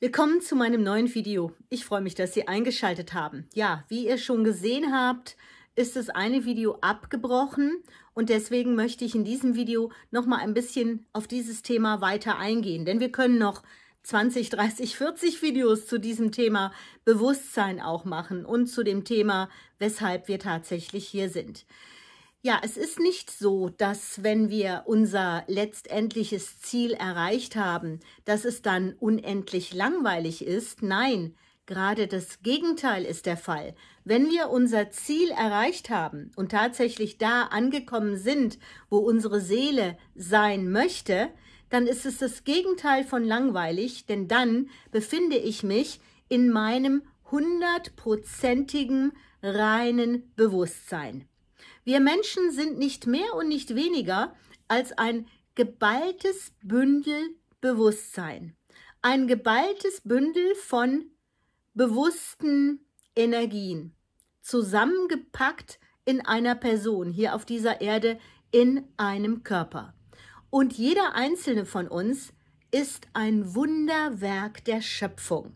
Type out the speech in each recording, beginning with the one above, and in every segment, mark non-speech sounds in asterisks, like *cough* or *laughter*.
Willkommen zu meinem neuen Video. Ich freue mich, dass Sie eingeschaltet haben. Ja, wie ihr schon gesehen habt, ist das eine Video abgebrochen und deswegen möchte ich in diesem Video nochmal ein bisschen auf dieses Thema weiter eingehen, denn wir können noch 20, 30, 40 Videos zu diesem Thema Bewusstsein auch machen und zu dem Thema, weshalb wir tatsächlich hier sind. Ja, es ist nicht so, dass wenn wir unser letztendliches Ziel erreicht haben, dass es dann unendlich langweilig ist. Nein, gerade das Gegenteil ist der Fall. Wenn wir unser Ziel erreicht haben und tatsächlich da angekommen sind, wo unsere Seele sein möchte, dann ist es das Gegenteil von langweilig, denn dann befinde ich mich in meinem hundertprozentigen reinen Bewusstsein. Wir Menschen sind nicht mehr und nicht weniger als ein geballtes Bündel Bewusstsein. Ein geballtes Bündel von bewussten Energien, zusammengepackt in einer Person hier auf dieser Erde in einem Körper. Und jeder einzelne von uns ist ein Wunderwerk der Schöpfung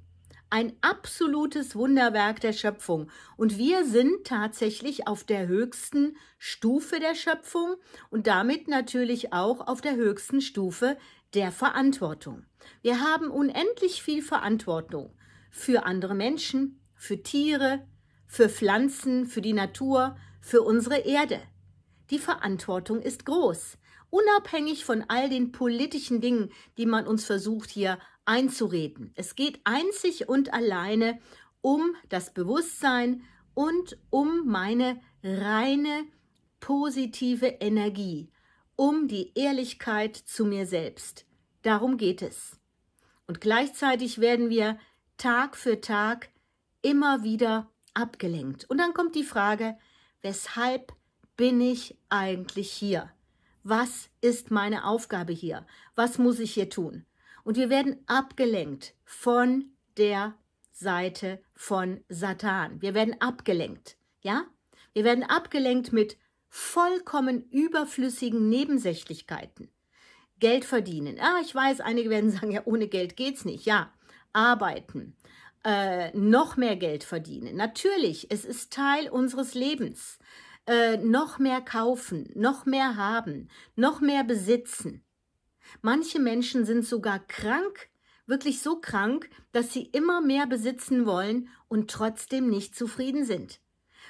ein absolutes Wunderwerk der Schöpfung. Und wir sind tatsächlich auf der höchsten Stufe der Schöpfung und damit natürlich auch auf der höchsten Stufe der Verantwortung. Wir haben unendlich viel Verantwortung für andere Menschen, für Tiere, für Pflanzen, für die Natur, für unsere Erde. Die Verantwortung ist groß unabhängig von all den politischen Dingen, die man uns versucht hier einzureden. Es geht einzig und alleine um das Bewusstsein und um meine reine positive Energie, um die Ehrlichkeit zu mir selbst. Darum geht es. Und gleichzeitig werden wir Tag für Tag immer wieder abgelenkt. Und dann kommt die Frage, weshalb bin ich eigentlich hier? Was ist meine Aufgabe hier? Was muss ich hier tun? Und wir werden abgelenkt von der Seite von Satan. Wir werden abgelenkt, ja? Wir werden abgelenkt mit vollkommen überflüssigen Nebensächlichkeiten. Geld verdienen. Ah, ich weiß, einige werden *laughs* sagen, ja, ohne Geld geht's nicht. Ja, arbeiten. Äh, noch mehr Geld verdienen. Natürlich, es ist Teil unseres Lebens. Äh, noch mehr kaufen, noch mehr haben, noch mehr besitzen. Manche Menschen sind sogar krank, wirklich so krank, dass sie immer mehr besitzen wollen und trotzdem nicht zufrieden sind.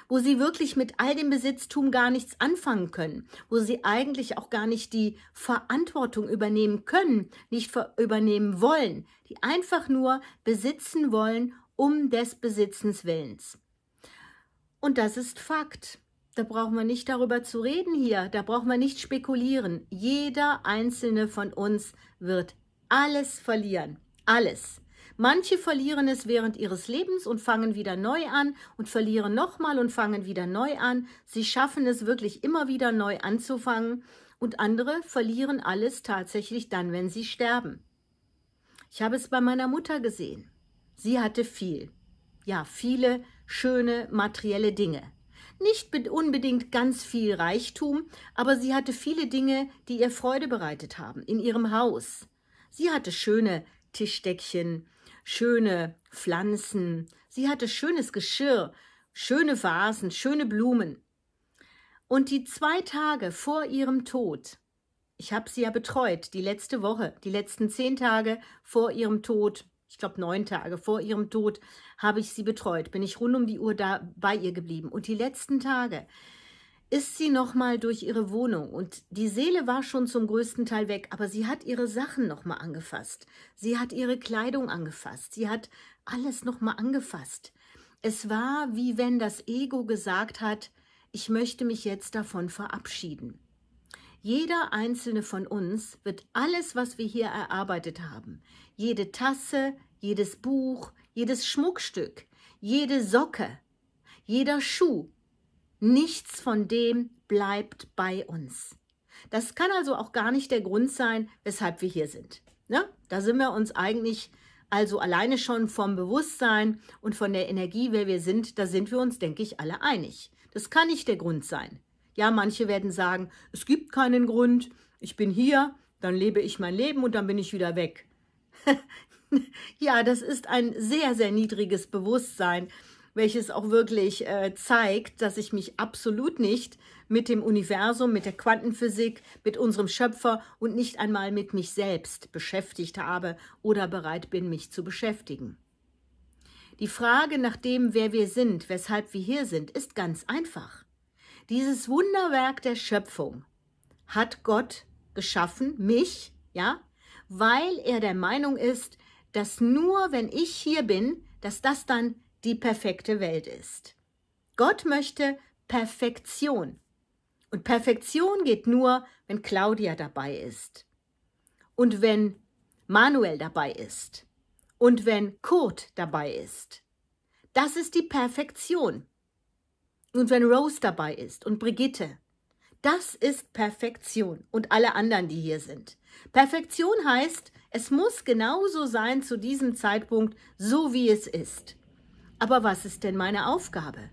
Wo sie wirklich mit all dem Besitztum gar nichts anfangen können, wo sie eigentlich auch gar nicht die Verantwortung übernehmen können, nicht übernehmen wollen, die einfach nur besitzen wollen um des Besitzens willens. Und das ist Fakt. Da braucht man nicht darüber zu reden hier, da braucht man nicht spekulieren. Jeder einzelne von uns wird alles verlieren, alles. Manche verlieren es während ihres Lebens und fangen wieder neu an und verlieren nochmal und fangen wieder neu an. Sie schaffen es wirklich immer wieder neu anzufangen und andere verlieren alles tatsächlich dann, wenn sie sterben. Ich habe es bei meiner Mutter gesehen. Sie hatte viel. Ja, viele schöne materielle Dinge. Nicht unbedingt ganz viel Reichtum, aber sie hatte viele Dinge, die ihr Freude bereitet haben, in ihrem Haus. Sie hatte schöne Tischdeckchen, schöne Pflanzen, sie hatte schönes Geschirr, schöne Vasen, schöne Blumen. Und die zwei Tage vor ihrem Tod, ich habe sie ja betreut, die letzte Woche, die letzten zehn Tage vor ihrem Tod, ich glaube neun Tage vor ihrem Tod, habe ich sie betreut, bin ich rund um die Uhr da bei ihr geblieben. Und die letzten Tage ist sie nochmal durch ihre Wohnung und die Seele war schon zum größten Teil weg, aber sie hat ihre Sachen nochmal angefasst. Sie hat ihre Kleidung angefasst. Sie hat alles nochmal angefasst. Es war, wie wenn das Ego gesagt hat, ich möchte mich jetzt davon verabschieden. Jeder einzelne von uns wird alles, was wir hier erarbeitet haben, jede Tasse, jedes Buch, jedes Schmuckstück, jede Socke, jeder Schuh, nichts von dem bleibt bei uns. Das kann also auch gar nicht der Grund sein, weshalb wir hier sind. Ne? Da sind wir uns eigentlich also alleine schon vom Bewusstsein und von der Energie, wer wir sind, da sind wir uns, denke ich, alle einig. Das kann nicht der Grund sein. Ja, manche werden sagen, es gibt keinen Grund, ich bin hier, dann lebe ich mein Leben und dann bin ich wieder weg. *laughs* ja, das ist ein sehr, sehr niedriges Bewusstsein, welches auch wirklich äh, zeigt, dass ich mich absolut nicht mit dem Universum, mit der Quantenphysik, mit unserem Schöpfer und nicht einmal mit mich selbst beschäftigt habe oder bereit bin, mich zu beschäftigen. Die Frage nach dem, wer wir sind, weshalb wir hier sind, ist ganz einfach. Dieses Wunderwerk der Schöpfung hat Gott geschaffen, mich, ja, weil er der Meinung ist, dass nur wenn ich hier bin, dass das dann die perfekte Welt ist. Gott möchte Perfektion. Und Perfektion geht nur, wenn Claudia dabei ist. Und wenn Manuel dabei ist. Und wenn Kurt dabei ist. Das ist die Perfektion. Und wenn Rose dabei ist und Brigitte, das ist Perfektion und alle anderen, die hier sind. Perfektion heißt, es muss genauso sein zu diesem Zeitpunkt, so wie es ist. Aber was ist denn meine Aufgabe?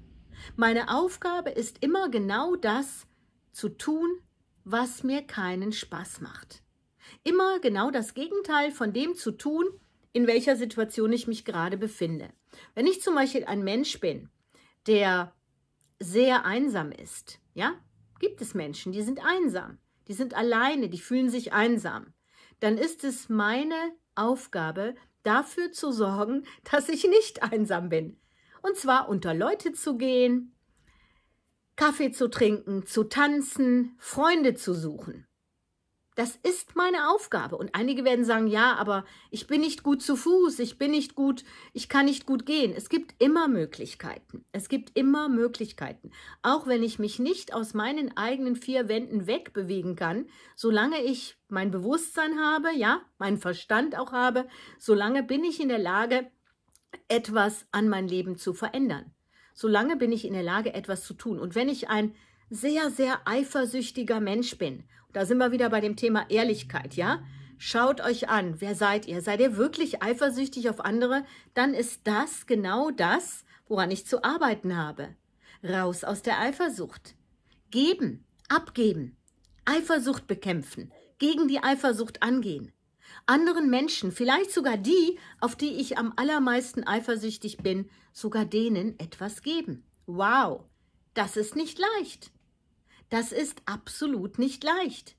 Meine Aufgabe ist immer genau das zu tun, was mir keinen Spaß macht. Immer genau das Gegenteil von dem zu tun, in welcher Situation ich mich gerade befinde. Wenn ich zum Beispiel ein Mensch bin, der sehr einsam ist. Ja, gibt es Menschen, die sind einsam, die sind alleine, die fühlen sich einsam. Dann ist es meine Aufgabe, dafür zu sorgen, *laughs* dass ich nicht einsam bin. Und zwar unter Leute zu gehen, Kaffee zu trinken, zu tanzen, Freunde zu suchen. Das ist meine Aufgabe. Und einige werden sagen, ja, aber ich bin nicht gut zu Fuß, ich bin nicht gut, ich kann nicht gut gehen. Es gibt immer Möglichkeiten. Es gibt immer Möglichkeiten. Auch wenn ich mich nicht aus meinen eigenen vier Wänden wegbewegen kann, solange ich mein Bewusstsein habe, ja, meinen Verstand auch habe, solange bin ich in der Lage, etwas an mein Leben zu verändern. Solange bin ich in der Lage, etwas zu tun. Und wenn ich ein sehr, sehr eifersüchtiger Mensch bin da sind wir wieder bei dem Thema Ehrlichkeit, ja? Schaut euch an, wer seid ihr? Seid ihr wirklich eifersüchtig auf andere? Dann ist das genau das, woran ich zu arbeiten habe. Raus aus der Eifersucht. Geben, abgeben, Eifersucht bekämpfen, gegen die Eifersucht angehen. Anderen Menschen, vielleicht sogar die, auf die ich am allermeisten eifersüchtig bin, sogar denen etwas geben. Wow, das ist nicht leicht. Das ist absolut nicht leicht.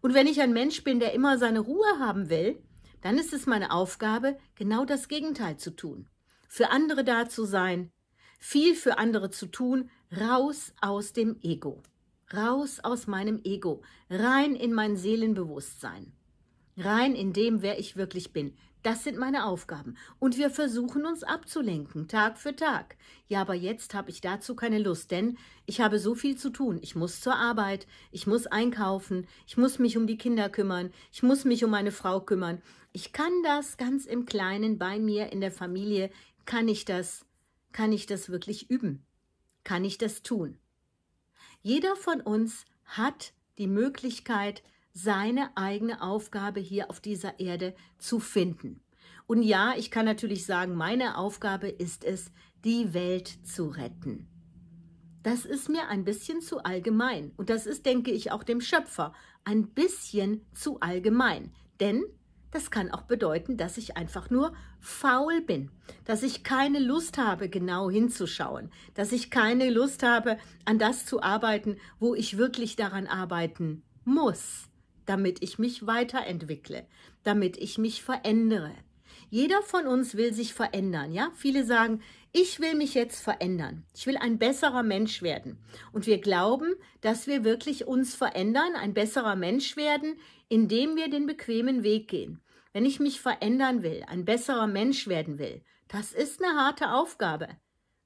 Und wenn ich ein Mensch bin, der immer seine Ruhe haben will, dann ist es meine Aufgabe, genau das Gegenteil zu tun. Für andere da zu sein, viel für andere zu tun, raus aus dem Ego, raus aus meinem Ego, rein in mein Seelenbewusstsein, rein in dem, wer ich wirklich bin, das sind meine Aufgaben. Und wir versuchen uns abzulenken, Tag für Tag. Ja, aber jetzt habe ich dazu keine Lust, denn ich habe so viel zu tun. Ich muss zur Arbeit, ich muss einkaufen, ich muss mich um die Kinder kümmern, ich muss mich um meine Frau kümmern. Ich kann das ganz im Kleinen bei mir in der Familie, kann ich das, kann ich das wirklich üben? Kann ich das tun? Jeder von uns hat die Möglichkeit, seine eigene Aufgabe hier auf dieser Erde zu finden. Und ja, ich kann natürlich sagen, meine Aufgabe ist es, die Welt zu retten. Das ist mir ein bisschen zu allgemein. Und das ist, denke ich, auch dem Schöpfer ein bisschen zu allgemein. Denn das kann auch bedeuten, dass ich einfach nur faul bin, dass ich keine Lust habe, genau hinzuschauen, dass ich keine Lust habe, an das zu arbeiten, wo ich wirklich daran arbeiten muss damit ich mich weiterentwickle, damit ich mich verändere. Jeder von uns will sich verändern, ja? Viele sagen, ich will mich jetzt verändern. Ich will ein besserer Mensch werden. Und wir glauben, dass wir wirklich uns verändern, ein besserer Mensch werden, indem wir den bequemen Weg gehen. Wenn ich mich verändern will, ein besserer Mensch werden will, das ist eine harte Aufgabe.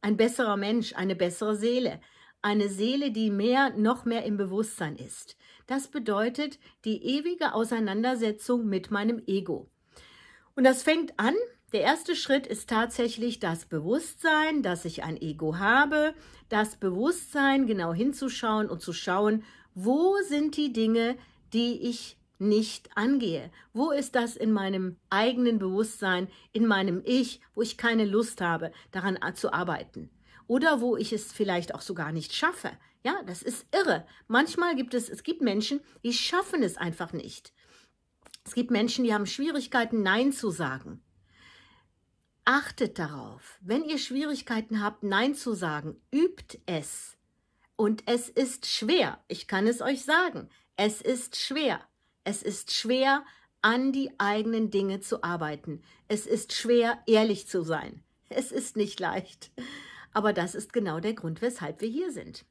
Ein besserer Mensch, eine bessere Seele, eine Seele, die mehr, noch mehr im Bewusstsein ist. Das bedeutet die ewige Auseinandersetzung mit meinem Ego. Und das fängt an. Der erste Schritt ist tatsächlich das Bewusstsein, dass ich ein Ego habe, das Bewusstsein genau hinzuschauen und zu schauen, wo sind die Dinge, die ich nicht angehe? Wo ist das in meinem eigenen Bewusstsein, in meinem Ich, wo ich keine Lust habe, daran zu arbeiten? Oder wo ich es vielleicht auch sogar nicht schaffe. Ja, das ist irre. Manchmal gibt es, es gibt Menschen, die schaffen es einfach nicht. Es gibt Menschen, die haben Schwierigkeiten, Nein zu sagen. Achtet darauf, wenn ihr Schwierigkeiten habt, Nein zu sagen, übt es. Und es ist schwer, ich kann es euch sagen, es ist schwer. Es ist schwer, an die eigenen Dinge zu arbeiten. Es ist schwer, ehrlich zu sein. Es ist nicht leicht. Aber das ist genau der Grund, weshalb wir hier sind.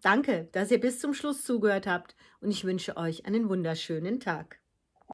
Danke, dass ihr bis zum Schluss zugehört habt und ich wünsche euch einen wunderschönen Tag.